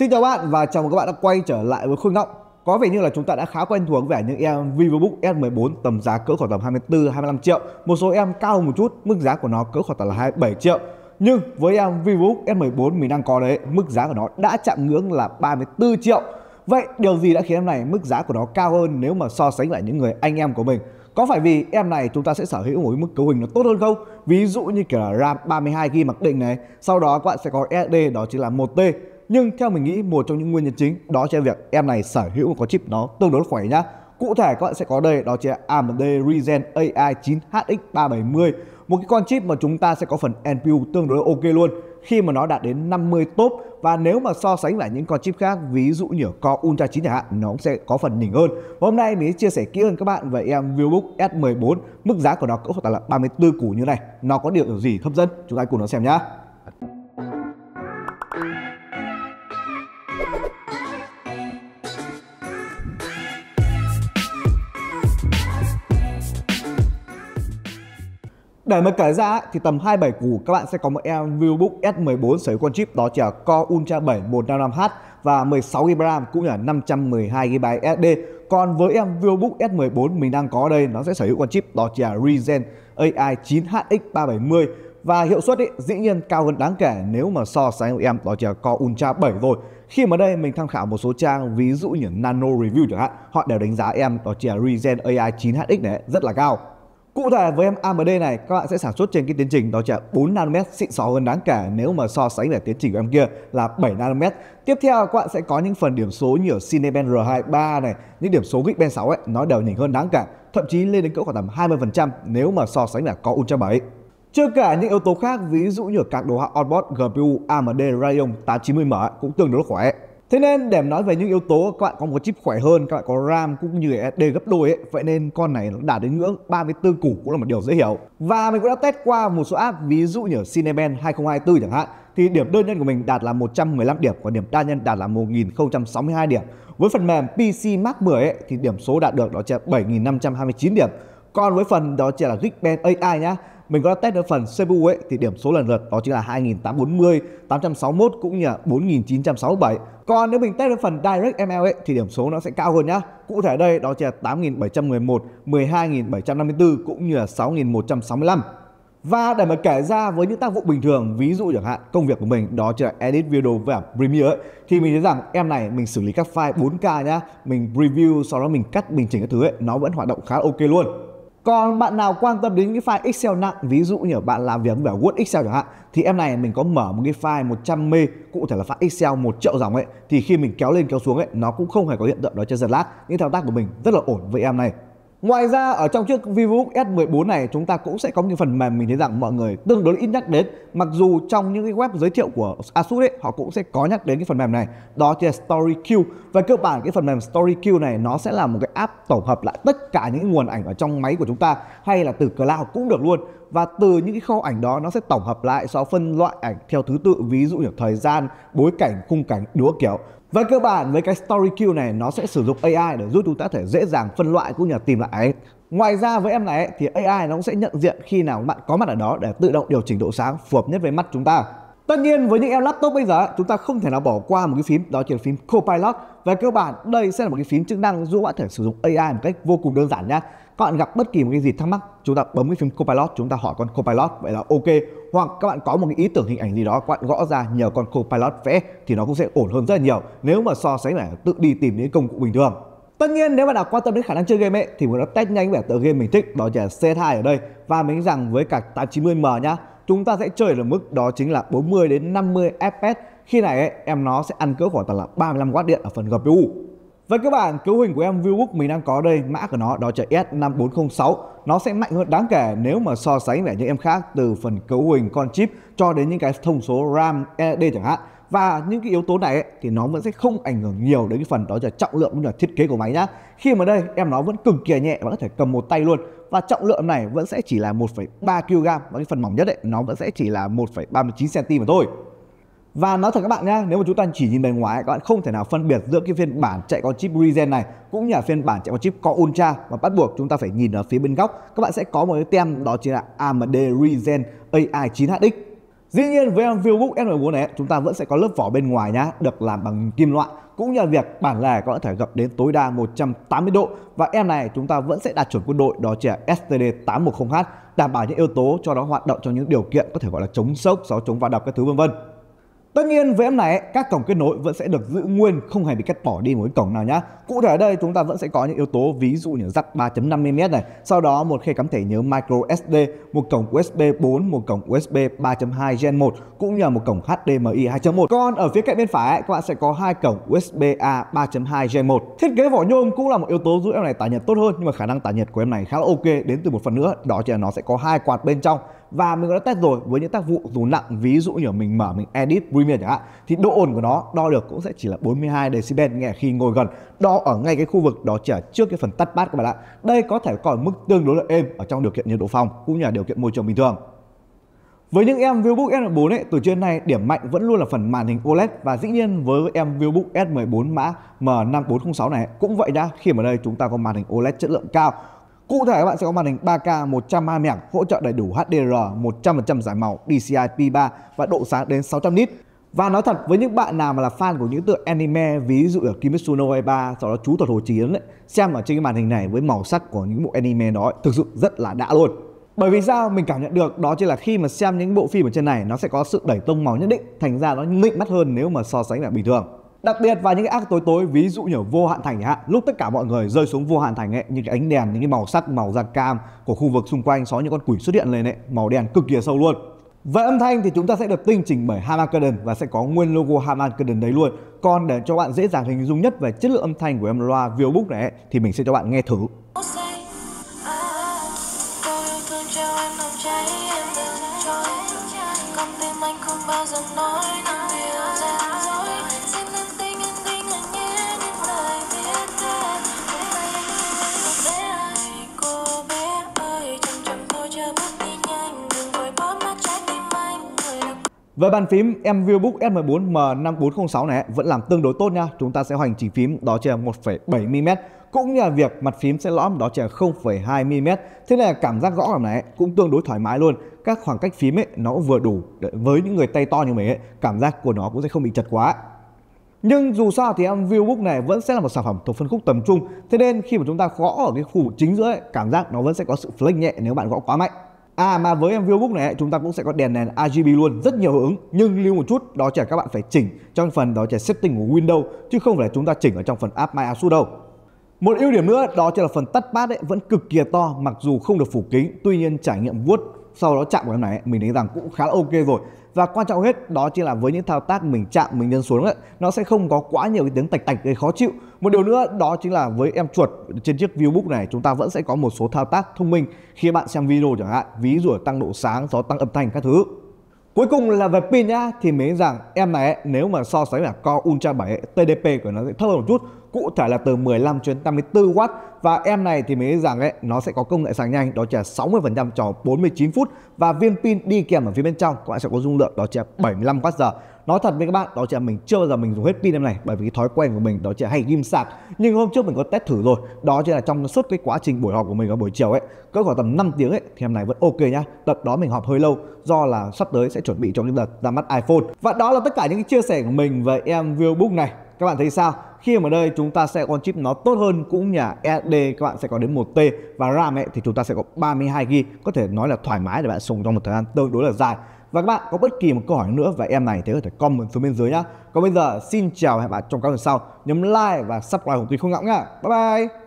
Xin chào bạn và chào mừng các bạn đã quay trở lại với Khôi ngọc Có vẻ như là chúng ta đã khá quen thuộc với những em Vivobook S14 tầm giá cỡ khoảng tầm 24 25 triệu, một số em cao hơn một chút, mức giá của nó cỡ khoảng tầm là 27 triệu. Nhưng với em Vivobook S14 mình đang có đấy, mức giá của nó đã chạm ngưỡng là 34 triệu. Vậy điều gì đã khiến em này mức giá của nó cao hơn nếu mà so sánh lại những người anh em của mình? Có phải vì em này chúng ta sẽ sở hữu một mức cấu hình nó tốt hơn không? Ví dụ như kiểu là RAM 32GB mặc định này, sau đó các bạn sẽ có SD đó chính là 1T nhưng theo mình nghĩ một trong những nguyên nhân chính đó chính là việc em này sở hữu một con chip nó tương đối khỏe nhá Cụ thể các bạn sẽ có đây đó chính là AMD Ryzen AI 9 HX370 Một cái con chip mà chúng ta sẽ có phần NPU tương đối ok luôn khi mà nó đạt đến 50 top và nếu mà so sánh lại những con chip khác ví dụ như Core Ultra 9 chẳng hạn nó cũng sẽ có phần nhỉnh hơn. Và hôm nay mình sẽ chia sẻ kỹ hơn các bạn về em VivoBook S14 mức giá của nó cũng khoảng là 34 củ như này. Nó có điều gì hấp dẫn? Chúng ta cùng nó xem nhá. Để mà kể ra thì tầm 27 củ các bạn sẽ có một em Vivobook S14 sở hữu con chip đó chỉ là Core Ultra 7 155H và 16GB RAM cũng là 512GB SD. Còn với em Vivobook S14 mình đang có đây nó sẽ sở hữu con chip đó chỉ là Regen AI 9HX370 và hiệu suất ý, dĩ nhiên cao hơn đáng kể nếu mà so sánh với em đó chỉ là Core Ultra 7 rồi khi mà đây mình tham khảo một số trang ví dụ như Nano Review chẳng hạn họ đều đánh giá em đó chỉ là Regen AI 9HX này rất là cao Cụ thể với em AMD này các bạn sẽ sản xuất trên cái tiến trình đó chỉ là 4 nanomet xịn sò hơn đáng kể nếu mà so sánh về tiến trình của em kia là 7 nanomet. Tiếp theo các bạn sẽ có những phần điểm số như ở Cinebench R23 này, những điểm số Geekbench 6 ấy nó đều nhỉnh hơn đáng kể, thậm chí lên đến cỡ khoảng tầm 20% nếu mà so sánh là có Ultra 7. Chưa cả những yếu tố khác ví dụ như ở các đồ họa onboard GPU AMD Radeon 890M cũng tương đối khỏe. Thế nên để nói về những yếu tố các bạn có một chip khỏe hơn, các bạn có RAM cũng như SSD gấp đôi ấy, vậy nên con này nó đạt đến ngưỡng 34 củ cũng là một điều dễ hiểu. Và mình cũng đã test qua một số app ví dụ như Cinebench 2024 chẳng hạn thì điểm đơn nhân của mình đạt là 115 điểm và điểm đa nhân đạt là 1062 điểm. Với phần mềm PC Mark 10 ấy, thì điểm số đạt được đó chỉ là 7529 điểm. Còn với phần đó chỉ là Geekbench AI nhá mình có test ở phần CPU ấy thì điểm số lần lượt đó chính là 2840, 861 cũng như là 4967. Còn nếu mình test ở phần DirectML ấy thì điểm số nó sẽ cao hơn nhá. Cụ thể đây đó chính là 8711, 12754 cũng như là 6165. Và để mà kể ra với những tác vụ bình thường, ví dụ chẳng hạn công việc của mình đó chính là edit video và Premiere thì mình thấy rằng em này mình xử lý các file 4K nhá, mình review sau đó mình cắt bình chỉnh các thứ ấy, nó vẫn hoạt động khá ok luôn còn bạn nào quan tâm đến cái file Excel nặng ví dụ như bạn làm việc với Word Excel chẳng hạn thì em này mình có mở một cái file 100 m cụ thể là file Excel một triệu dòng ấy thì khi mình kéo lên kéo xuống ấy nó cũng không hề có hiện tượng đó trên giật lag những thao tác của mình rất là ổn với em này Ngoài ra ở trong chiếc VivoBook S14 này chúng ta cũng sẽ có những phần mềm mình thấy rằng mọi người tương đối ít nhắc đến Mặc dù trong những cái web giới thiệu của Asus ấy, họ cũng sẽ có nhắc đến cái phần mềm này Đó chính là StoryQ Và cơ bản cái phần mềm Story StoryQ này nó sẽ là một cái app tổng hợp lại tất cả những nguồn ảnh ở trong máy của chúng ta Hay là từ cloud cũng được luôn và từ những cái kho ảnh đó nó sẽ tổng hợp lại so phân loại ảnh theo thứ tự ví dụ như thời gian bối cảnh khung cảnh đúa kiểu về cơ bản với cái Story Queue này nó sẽ sử dụng AI để giúp chúng ta thể dễ dàng phân loại cũng như là tìm lại Ngoài ra với em này thì AI nó cũng sẽ nhận diện khi nào bạn có mặt ở đó để tự động điều chỉnh độ sáng phù hợp nhất với mắt chúng ta. Tất nhiên với những em laptop bây giờ chúng ta không thể nào bỏ qua một cái phím đó chính là phím Copilot. Về cơ bản đây sẽ là một cái phím chức năng giúp bạn thể sử dụng AI một cách vô cùng đơn giản nhé. Các bạn gặp bất kỳ một cái gì thắc mắc chúng ta bấm cái phím Copilot chúng ta hỏi con Copilot vậy là ok hoặc các bạn có một cái ý tưởng hình ảnh gì đó các bạn gõ ra nhờ con Copilot vẽ thì nó cũng sẽ ổn hơn rất là nhiều nếu mà so sánh là tự đi tìm những công cụ bình thường Tất nhiên nếu bạn đã quan tâm đến khả năng chơi game ấy thì muốn nó test nhanh về tựa game mình thích đó là C2 ở đây và mình nghĩ rằng với cả 890M nhá chúng ta sẽ chơi ở mức đó chính là 40 đến 50 FPS khi này ấy, em nó sẽ ăn cỡ khoảng tầm là 35W điện ở phần GPU với các bạn, cấu hình của em Viewbook mình đang có đây, mã của nó đó là S5406. Nó sẽ mạnh hơn đáng kể nếu mà so sánh với những em khác từ phần cấu hình con chip cho đến những cái thông số RAM, SSD e chẳng hạn và những cái yếu tố này ấy, thì nó vẫn sẽ không ảnh hưởng nhiều đến cái phần đó là trọng lượng cũng như là thiết kế của máy nhá khi mà đây em nó vẫn cực kỳ nhẹ và có thể cầm một tay luôn và trọng lượng này vẫn sẽ chỉ là 1,3 kg và cái phần mỏng nhất ấy, nó vẫn sẽ chỉ là 1,39 cm mà thôi và nói thật các bạn nhé, nếu mà chúng ta chỉ nhìn bề ngoài các bạn không thể nào phân biệt giữa cái phiên bản chạy có chip Ryzen này cũng như là phiên bản chạy có chip Core Ultra và bắt buộc chúng ta phải nhìn ở phía bên góc các bạn sẽ có một cái tem đó chính là AMD Ryzen AI 9HX. Dĩ nhiên với em VivoBook N4 này chúng ta vẫn sẽ có lớp vỏ bên ngoài nhá được làm bằng kim loại cũng như là việc bản lề có thể gặp đến tối đa 180 độ và em này chúng ta vẫn sẽ đạt chuẩn quân đội đó chỉ là STD 810H đảm bảo những yếu tố cho nó hoạt động trong những điều kiện có thể gọi là chống sốc, gió chống va đập các thứ vân vân. Tất nhiên với em này các cổng kết nối vẫn sẽ được giữ nguyên không hề bị cắt bỏ đi một cái cổng nào nhá. Cụ thể ở đây chúng ta vẫn sẽ có những yếu tố ví dụ như rắc 3.5mm này, sau đó một khe cắm thẻ nhớ micro SD, một cổng USB 4, một cổng USB 3.2 Gen 1 cũng như là một cổng HDMI 2.1. Còn ở phía cạnh bên phải các bạn sẽ có hai cổng USB A 3.2 Gen 1. Thiết kế vỏ nhôm cũng là một yếu tố giúp em này tản nhiệt tốt hơn nhưng mà khả năng tản nhiệt của em này khá là ok đến từ một phần nữa đó chính là nó sẽ có hai quạt bên trong và mình có đã test rồi với những tác vụ dù nặng ví dụ như ở mình mở mình edit Premiere chẳng hạn thì độ ồn của nó đo được cũng sẽ chỉ là 42 decibel nghe khi ngồi gần đo ở ngay cái khu vực đó chỉ trước cái phần tắt bát các bạn ạ đây có thể còn mức tương đối là êm ở trong điều kiện nhiệt độ phòng cũng như là điều kiện môi trường bình thường với những em ViewBook S14 ấy, từ trên này điểm mạnh vẫn luôn là phần màn hình OLED và dĩ nhiên với em ViewBook S14 mã M5406 này cũng vậy đã khi mà đây chúng ta có màn hình OLED chất lượng cao Cụ thể các bạn sẽ có màn hình 3K 120 Hz hỗ trợ đầy đủ HDR 100% giải màu DCI-P3 và độ sáng đến 600 nit. Và nói thật với những bạn nào mà là fan của những tựa anime ví dụ ở Kimetsu no Yaiba sau đó chú thuật hồ chiến ấy, xem ở trên cái màn hình này với màu sắc của những bộ anime đó ấy, thực sự rất là đã luôn. Bởi vì sao mình cảm nhận được đó chính là khi mà xem những bộ phim ở trên này nó sẽ có sự đẩy tông màu nhất định thành ra nó nịnh mắt hơn nếu mà so sánh là bình thường đặc biệt vào những cái arc tối tối ví dụ như ở vô hạn thành hạn lúc tất cả mọi người rơi xuống vô hạn thành ấy những cái ánh đèn những cái màu sắc màu da cam của khu vực xung quanh có những con quỷ xuất hiện lên ấy màu đen cực kỳ sâu luôn về âm thanh thì chúng ta sẽ được tinh chỉnh bởi Harman và sẽ có nguyên logo Harman đấy luôn. Còn để cho bạn dễ dàng hình dung nhất về chất lượng âm thanh của em loa ViewBook này ấy, thì mình sẽ cho bạn nghe thử. À, con tim anh không bao giờ nói nào Với bàn phím em ViewBook S14 M5406 này vẫn làm tương đối tốt nha. Chúng ta sẽ hoành chỉ phím đó chỉ là 1,7mm cũng như là việc mặt phím sẽ lõm đó chỉ là 0,2mm. Thế nên là cảm giác gõ cảm này cũng tương đối thoải mái luôn. Các khoảng cách phím ấy nó vừa đủ để với những người tay to như mình ấy, cảm giác của nó cũng sẽ không bị chật quá. Nhưng dù sao thì em ViewBook này vẫn sẽ là một sản phẩm thuộc phân khúc tầm trung Thế nên khi mà chúng ta gõ ở cái khu chính giữa ấy, cảm giác nó vẫn sẽ có sự flex nhẹ nếu bạn gõ quá mạnh À mà với em viewbook này chúng ta cũng sẽ có đèn nền RGB luôn, rất nhiều ứng nhưng lưu một chút đó chỉ là các bạn phải chỉnh trong phần đó chỉ setting của Windows chứ không phải chúng ta chỉnh ở trong phần app My Asus đâu. Một ưu điểm nữa đó chính là phần touchpad ấy vẫn cực kỳ to mặc dù không được phủ kính, tuy nhiên trải nghiệm vuốt sau đó chạm vào em này mình thấy rằng cũng khá là ok rồi và quan trọng hết đó chính là với những thao tác mình chạm mình nhấn xuống ấy, nó sẽ không có quá nhiều cái tiếng tạch tạch gây khó chịu một điều nữa đó chính là với em chuột trên chiếc viewbook này chúng ta vẫn sẽ có một số thao tác thông minh khi bạn xem video chẳng hạn ví dụ tăng độ sáng gió tăng âm thanh các thứ Cuối cùng là về pin nhá thì mình thấy rằng em này nếu mà so sánh là Core Ultra 7 TDP của nó sẽ thấp hơn một chút cụ thể là từ 15 đến 54W và em này thì mình nghĩ rằng ấy, nó sẽ có công nghệ sạc nhanh đó chỉ là 60% trong 49 phút và viên pin đi kèm ở phía bên trong các bạn sẽ có dung lượng đó chỉ là 75 ừ. giờ nói thật với các bạn đó chỉ là mình chưa bao giờ mình dùng hết pin em này bởi vì cái thói quen của mình đó chỉ là hay ghim sạc nhưng hôm trước mình có test thử rồi đó chỉ là trong suốt cái quá trình buổi họp của mình vào buổi chiều ấy cỡ khoảng tầm 5 tiếng ấy thì em này vẫn ok nhá đợt đó mình họp hơi lâu do là sắp tới sẽ chuẩn bị cho những đợt ra mắt iPhone và đó là tất cả những chia sẻ của mình về em Viewbook này các bạn thấy sao khi mà đây chúng ta sẽ con chip nó tốt hơn cũng như là SSD các bạn sẽ có đến 1T và RAM ấy thì chúng ta sẽ có 32GB có thể nói là thoải mái để bạn dùng trong một thời gian tương đối là dài và các bạn có bất kỳ một câu hỏi nữa về em này thì có thể comment xuống bên dưới nhá còn bây giờ xin chào hẹn bạn trong các lần sau nhấn like và subscribe hồng tùy không ngọng nhá bye bye